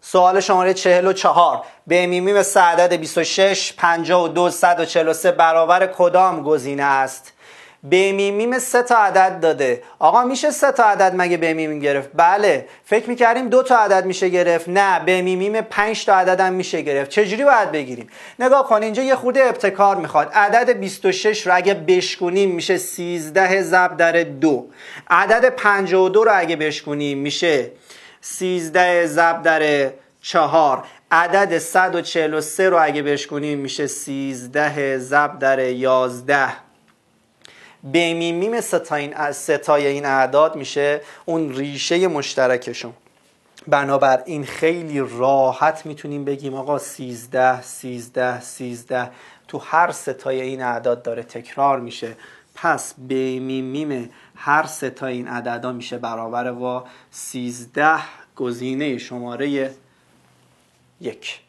سوال شماره 44 به میمیم سعدد 26 52 143 برابر کدام گزینه است به میمیم سه تا عدد داده آقا میشه سه تا عدد مگه به میمیم گرفت بله فکر میکردیم دو تا عدد میشه گرفت نه به میمیم پنج تا عدد هم میشه گرفت چجوری باید بگیریم نگاه کن اینجا یه خورده ابتکار میخواد عدد 26 رو اگه بشکونیم میشه 13 ضرب در دو عدد 52 رو اگه بشکونیم میشه 13 ضرب در 4 عدد 143 رو اگه بهش کنیم میشه 13 ضرب در 11 بمیمیم از ستای این اعداد میشه اون ریشه مشترکشون بنابراین خیلی راحت میتونیم بگیم آقا 13 13 13 تو هر ستای این اعداد داره تکرار میشه پس بیمیم میم هر سه تا این عددا میشه برابر با 13 گزینه شماره یک